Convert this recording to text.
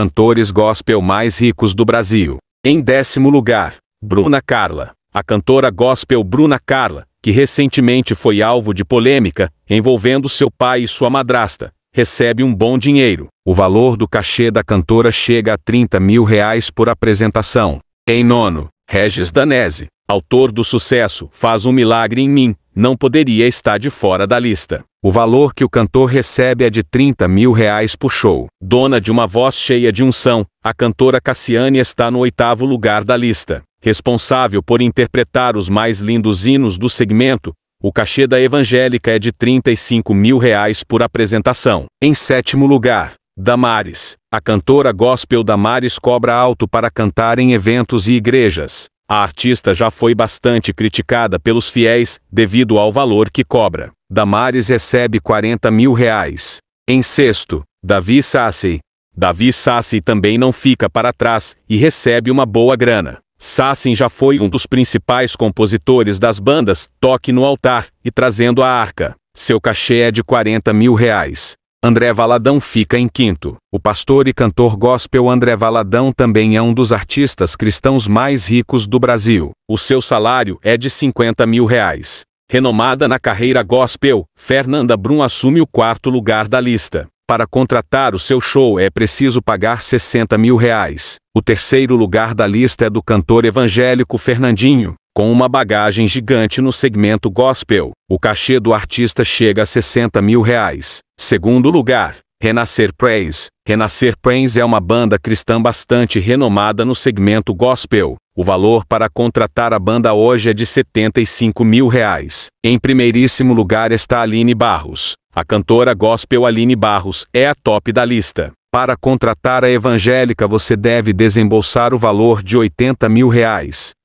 cantores gospel mais ricos do Brasil. Em décimo lugar, Bruna Carla. A cantora gospel Bruna Carla, que recentemente foi alvo de polêmica envolvendo seu pai e sua madrasta, recebe um bom dinheiro. O valor do cachê da cantora chega a 30 mil reais por apresentação. Em nono, Regis Danese autor do sucesso, faz um milagre em mim, não poderia estar de fora da lista. O valor que o cantor recebe é de 30 mil reais por show. Dona de uma voz cheia de unção, a cantora Cassiane está no oitavo lugar da lista. Responsável por interpretar os mais lindos hinos do segmento, o cachê da evangélica é de 35 mil reais por apresentação. Em sétimo lugar, Damares. A cantora gospel Damares cobra alto para cantar em eventos e igrejas. A artista já foi bastante criticada pelos fiéis devido ao valor que cobra. Damares recebe 40 mil reais. Em sexto, Davi Sassi. Davi Sassi também não fica para trás e recebe uma boa grana. Sassin já foi um dos principais compositores das bandas Toque no Altar e Trazendo a Arca. Seu cachê é de 40 mil reais. André Valadão fica em quinto. O pastor e cantor gospel André Valadão também é um dos artistas cristãos mais ricos do Brasil. O seu salário é de 50 mil reais. Renomada na carreira gospel, Fernanda Brum assume o quarto lugar da lista. Para contratar o seu show é preciso pagar 60 mil reais. O terceiro lugar da lista é do cantor evangélico Fernandinho. Com uma bagagem gigante no segmento gospel, o cachê do artista chega a 60 mil reais. Segundo lugar, Renascer Praise. Renascer Praise é uma banda cristã bastante renomada no segmento gospel. O valor para contratar a banda hoje é de 75 mil reais. Em primeiríssimo lugar está Aline Barros. A cantora gospel Aline Barros é a top da lista. Para contratar a evangélica você deve desembolsar o valor de 80 mil reais.